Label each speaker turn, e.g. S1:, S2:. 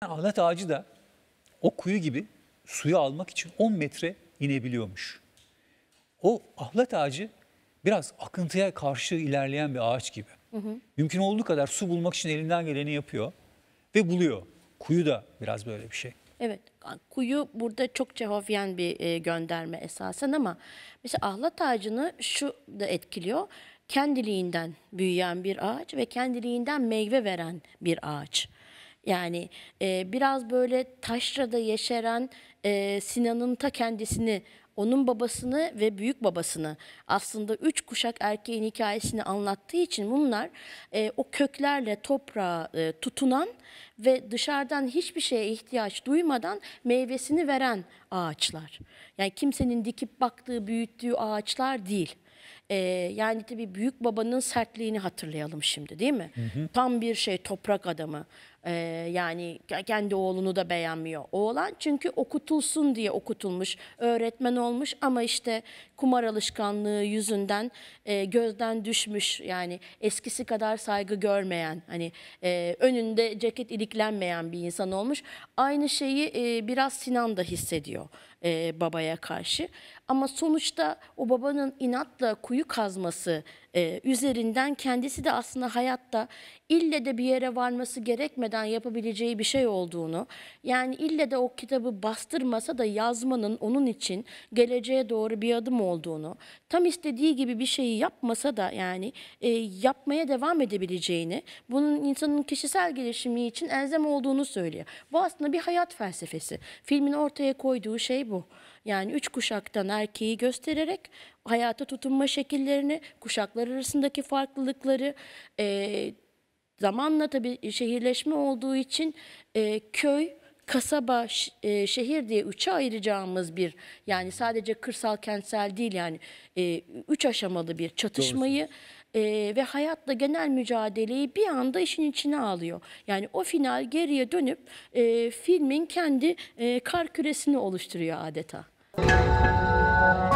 S1: Ahlat ağacı da o kuyu gibi suyu almak için 10 metre inebiliyormuş. O ahlat ağacı biraz akıntıya karşı ilerleyen bir ağaç gibi. Hı hı. Mümkün olduğu kadar su bulmak için elinden geleni yapıyor ve buluyor. Kuyu da biraz böyle bir şey. Evet, kuyu burada çok Cehovyen bir e, gönderme esasen ama mesela ahlat ağacını şu da etkiliyor. Kendiliğinden büyüyen bir ağaç ve kendiliğinden meyve veren bir ağaç. Yani e, biraz böyle taşrada yeşeren e, Sinan'ın ta kendisini onun babasını ve büyük babasını aslında üç kuşak erkeğin hikayesini anlattığı için bunlar e, o köklerle toprağa e, tutunan ve dışarıdan hiçbir şeye ihtiyaç duymadan meyvesini veren ağaçlar. Yani kimsenin dikip baktığı, büyüttüğü ağaçlar değil. Ee, yani tabii büyük babanın sertliğini hatırlayalım şimdi değil mi? Hı hı. Tam bir şey toprak adamı. Ee, yani kendi oğlunu da beğenmiyor. Oğlan çünkü okutulsun diye okutulmuş, öğretmen olmuş ama işte kumar alışkanlığı yüzünden e, gözden düşmüş. Yani eskisi kadar saygı görmeyen, hani e, önünde ceket iliklenmeyen bir insan olmuş. Aynı şeyi e, biraz Sinan da hissediyor e, babaya karşı. Ama sonuçta o babanın inatla kuyu kazması e, üzerinden kendisi de aslında hayatta ille de bir yere varması gerekmeden yapabileceği bir şey olduğunu, yani ille de o kitabı bastırmasa da yazmanın onun için geleceğe doğru bir adım olduğunu, tam istediği gibi bir şeyi yapmasa da yani e, yapmaya devam edebileceğini, bunun insanın kişisel gelişimi için elzem olduğunu söylüyor. Bu aslında bir hayat felsefesi. Filmin ortaya koyduğu şey bu. Yani üç kuşaktan erkeği göstererek hayata tutunma şekillerini, kuşaklar arasındaki farklılıkları, e, zamanla tabii şehirleşme olduğu için e, köy, kasaba, e, şehir diye üçe ayıracağımız bir yani sadece kırsal kentsel değil yani e, üç aşamalı bir çatışmayı e, ve hayatla genel mücadeleyi bir anda işin içine alıyor. Yani o final geriye dönüp e, filmin kendi e, kar küresini oluşturuyor adeta.